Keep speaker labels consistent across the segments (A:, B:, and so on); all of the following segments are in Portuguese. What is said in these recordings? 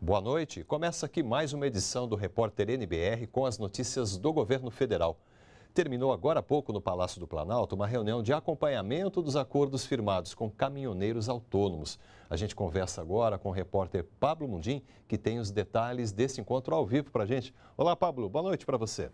A: Boa noite. Começa aqui mais uma edição do Repórter NBR com as notícias do governo federal terminou agora há pouco no Palácio do Planalto uma reunião de acompanhamento dos acordos firmados com caminhoneiros autônomos. A gente conversa agora com o repórter Pablo Mundim, que tem os detalhes desse encontro ao vivo para a gente. Olá, Pablo, boa noite para você.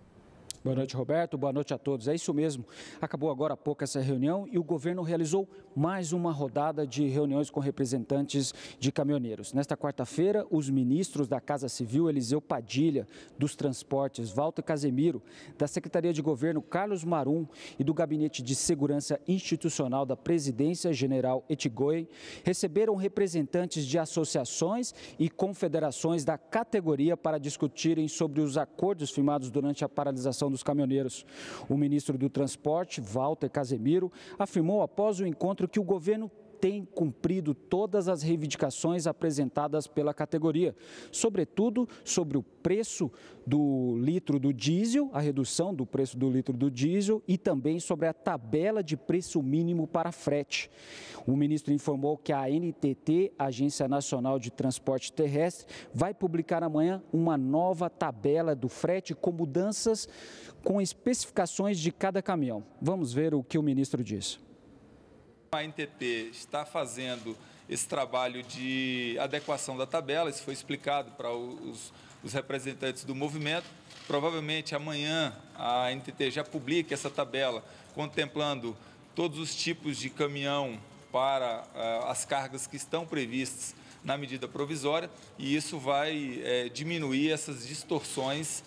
B: Boa noite, Roberto. Boa noite a todos. É isso mesmo. Acabou agora há pouco essa reunião e o governo realizou mais uma rodada de reuniões com representantes de caminhoneiros. Nesta quarta-feira, os ministros da Casa Civil, Eliseu Padilha, dos Transportes, Walter Casemiro, da Secretaria de Governo, Carlos Marum e do Gabinete de Segurança Institucional da Presidência, General Etigoi, receberam representantes de associações e confederações da categoria para discutirem sobre os acordos firmados durante a paralisação dos Caminhoneiros. O ministro do Transporte, Walter Casemiro, afirmou após o encontro que o governo tem cumprido todas as reivindicações apresentadas pela categoria, sobretudo sobre o preço do litro do diesel, a redução do preço do litro do diesel e também sobre a tabela de preço mínimo para frete. O ministro informou que a NTT, Agência Nacional de Transporte Terrestre, vai publicar amanhã uma nova tabela do frete com mudanças com especificações de cada caminhão. Vamos ver o que o ministro disse.
C: A NTT está fazendo esse trabalho de adequação da tabela, isso foi explicado para os, os representantes do movimento. Provavelmente amanhã a NTT já publica essa tabela contemplando todos os tipos de caminhão para eh, as cargas que estão previstas na medida provisória e isso vai eh, diminuir essas distorções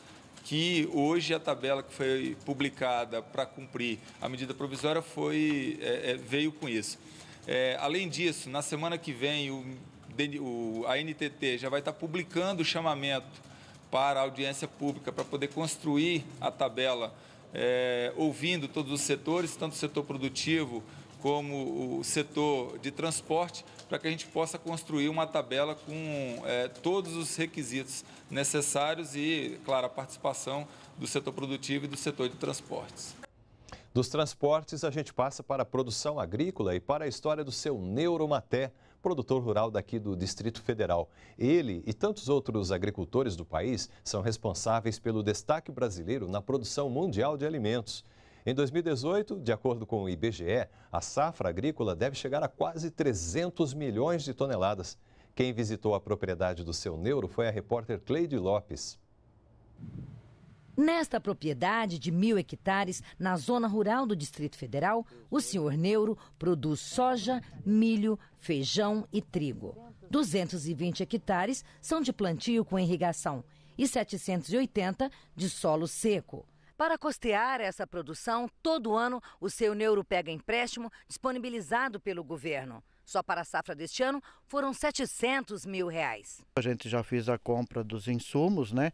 C: que hoje a tabela que foi publicada para cumprir a medida provisória foi, é, é, veio com isso. É, além disso, na semana que vem, o, o, a NTT já vai estar tá publicando o chamamento para a audiência pública, para poder construir a tabela, é, ouvindo todos os setores, tanto o setor produtivo como o setor de transporte, para que a gente possa construir uma tabela com é, todos os requisitos necessários e, claro, a participação do setor produtivo e do setor de transportes.
A: Dos transportes, a gente passa para a produção agrícola e para a história do seu Neuromaté, produtor rural daqui do Distrito Federal. Ele e tantos outros agricultores do país são responsáveis pelo destaque brasileiro na produção mundial de alimentos. Em 2018, de acordo com o IBGE, a safra agrícola deve chegar a quase 300 milhões de toneladas. Quem visitou a propriedade do seu neuro foi a repórter Cleide Lopes.
D: Nesta propriedade de mil hectares, na zona rural do Distrito Federal, o senhor Neuro produz soja, milho, feijão e trigo. 220 hectares são de plantio com irrigação e 780 de solo seco. Para custear essa produção, todo ano o seu Neuro pega empréstimo disponibilizado pelo governo. Só para a safra deste ano foram 700 mil reais.
E: A gente já fez a compra dos insumos, né?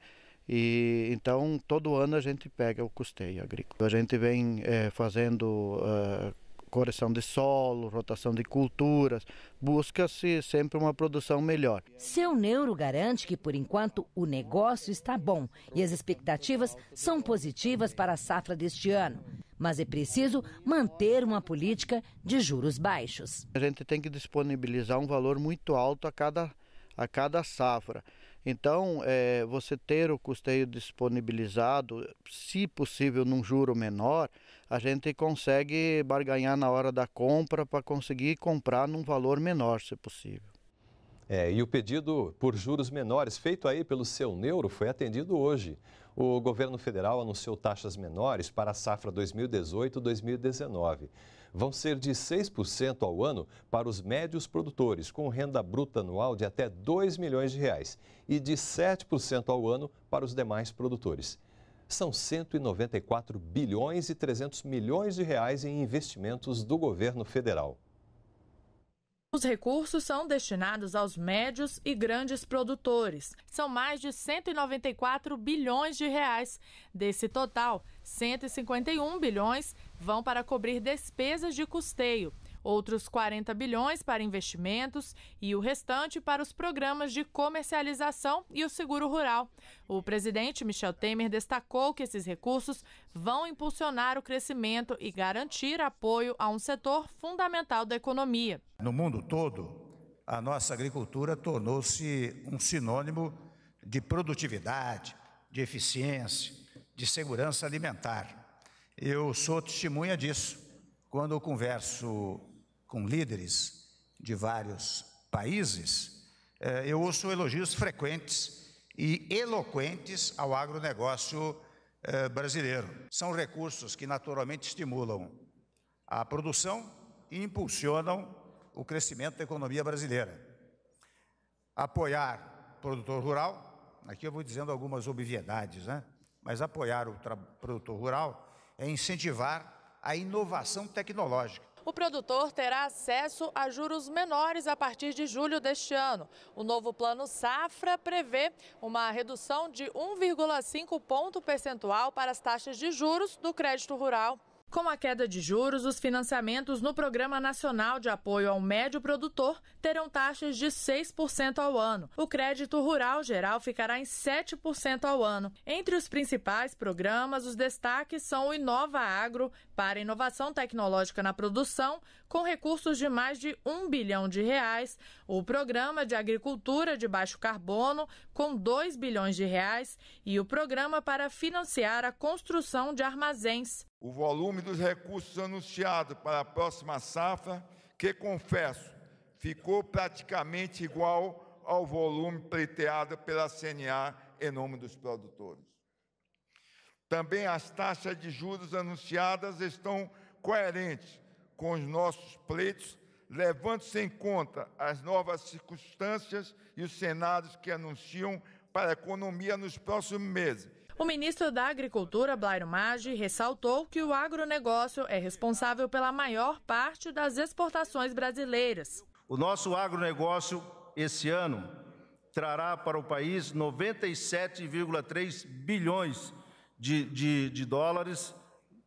E: E então todo ano a gente pega o custeio agrícola. A gente vem é, fazendo uh, correção de solo, rotação de culturas, busca-se sempre uma produção melhor.
D: Seu Neuro garante que, por enquanto, o negócio está bom e as expectativas são positivas para a safra deste ano. Mas é preciso manter uma política de juros baixos.
E: A gente tem que disponibilizar um valor muito alto a cada, a cada safra. Então, é, você ter o custeio disponibilizado, se possível, num juro menor, a gente consegue barganhar na hora da compra para conseguir comprar num valor menor, se possível.
A: É, e o pedido por juros menores feito aí pelo seu Neuro foi atendido hoje. O governo federal anunciou taxas menores para a safra 2018-2019. Vão ser de 6% ao ano para os médios produtores, com renda bruta anual de até 2 milhões de reais, e de 7% ao ano para os demais produtores são 194 bilhões e 300 milhões de reais em investimentos do governo federal.
F: Os recursos são destinados aos médios e grandes produtores. São mais de 194 bilhões de reais. Desse total, 151 bilhões vão para cobrir despesas de custeio outros 40 bilhões para investimentos e o restante para os programas de comercialização e o seguro rural. O presidente Michel Temer destacou que esses recursos vão impulsionar o crescimento e garantir apoio a um setor fundamental da economia.
B: No mundo todo, a nossa agricultura tornou-se um sinônimo de produtividade, de eficiência, de segurança alimentar. Eu sou testemunha disso. Quando eu converso com líderes de vários países, é, eu ouço elogios frequentes e eloquentes ao agronegócio é, brasileiro. São recursos que naturalmente estimulam a produção e impulsionam o crescimento da economia brasileira. Apoiar o produtor rural, aqui eu vou dizendo algumas obviedades, né? mas apoiar o produtor rural é incentivar a inovação tecnológica
F: o produtor terá acesso a juros menores a partir de julho deste ano. O novo plano Safra prevê uma redução de 1,5 ponto percentual para as taxas de juros do crédito rural. Com a queda de juros, os financiamentos no Programa Nacional de Apoio ao Médio Produtor terão taxas de 6% ao ano. O crédito rural geral ficará em 7% ao ano. Entre os principais programas, os destaques são o Inova Agro, para inovação tecnológica na produção, com recursos de mais de 1 bilhão de reais, o Programa de Agricultura de Baixo Carbono, com 2 bilhões de reais, e o Programa para financiar a construção de armazéns
C: o volume dos recursos anunciado para a próxima safra, que confesso, ficou praticamente igual ao volume pleiteado pela CNA em nome dos produtores. Também as taxas de juros anunciadas estão coerentes com os nossos pleitos, levando-se em conta as novas circunstâncias e os cenários que anunciam para a economia nos próximos meses,
F: o ministro da Agricultura, Blairo Maggi, ressaltou que o agronegócio é responsável pela maior parte das exportações brasileiras.
E: O nosso agronegócio, esse ano, trará para o país 97,3 bilhões de, de, de dólares,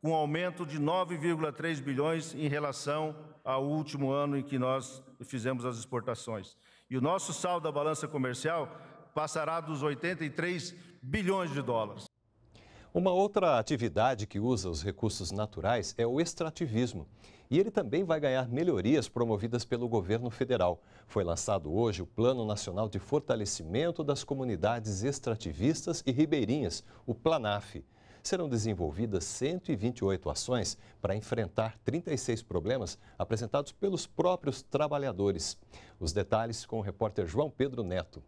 E: com aumento de 9,3 bilhões em relação ao último ano em que nós fizemos as exportações. E o nosso saldo da balança comercial passará dos 83 bilhões
A: de dólares. Uma outra atividade que usa os recursos naturais é o extrativismo. E ele também vai ganhar melhorias promovidas pelo governo federal. Foi lançado hoje o Plano Nacional de Fortalecimento das Comunidades Extrativistas e Ribeirinhas, o PLANAF. Serão desenvolvidas 128 ações para enfrentar 36 problemas apresentados pelos próprios trabalhadores. Os detalhes com o repórter João Pedro Neto.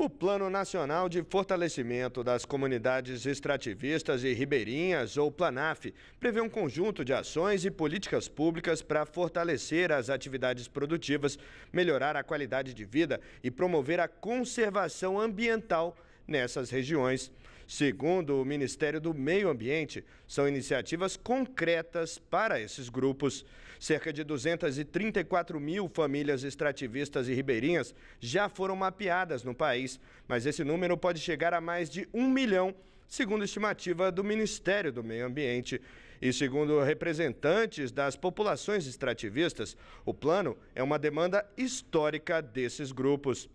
E: O Plano Nacional de Fortalecimento das Comunidades Extrativistas e Ribeirinhas, ou PLANAF, prevê um conjunto de ações e políticas públicas para fortalecer as atividades produtivas, melhorar a qualidade de vida e promover a conservação ambiental nessas regiões. Segundo o Ministério do Meio Ambiente, são iniciativas concretas para esses grupos. Cerca de 234 mil famílias extrativistas e ribeirinhas já foram mapeadas no país, mas esse número pode chegar a mais de um milhão segundo estimativa do Ministério do Meio Ambiente. E segundo representantes das populações extrativistas, o plano é uma demanda histórica desses grupos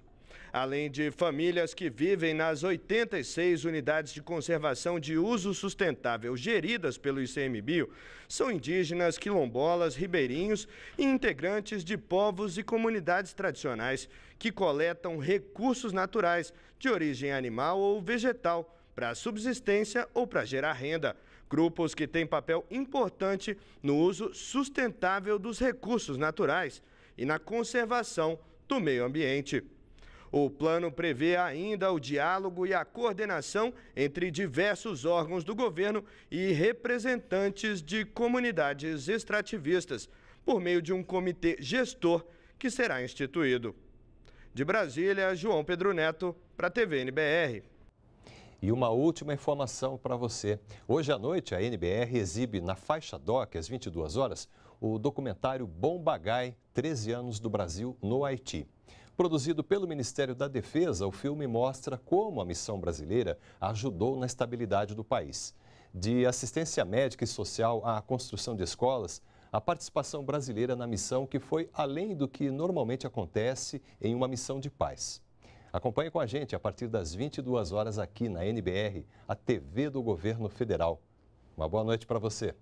E: além de famílias que vivem nas 86 unidades de conservação de uso sustentável geridas pelo ICMBio, são indígenas, quilombolas, ribeirinhos e integrantes de povos e comunidades tradicionais que coletam recursos naturais de origem animal ou vegetal para subsistência ou para gerar renda. Grupos que têm papel importante no uso sustentável dos recursos naturais e na conservação do meio ambiente. O plano prevê ainda o diálogo e a coordenação entre diversos órgãos do governo e representantes de comunidades extrativistas, por meio de um comitê gestor que será instituído. De Brasília, João Pedro Neto, para a TV NBR.
A: E uma última informação para você. Hoje à noite, a NBR exibe na faixa DOC, às 22 horas, o documentário Bom 13 anos do Brasil no Haiti. Produzido pelo Ministério da Defesa, o filme mostra como a missão brasileira ajudou na estabilidade do país. De assistência médica e social à construção de escolas, a participação brasileira na missão que foi além do que normalmente acontece em uma missão de paz. Acompanhe com a gente a partir das 22 horas aqui na NBR, a TV do Governo Federal. Uma boa noite para você.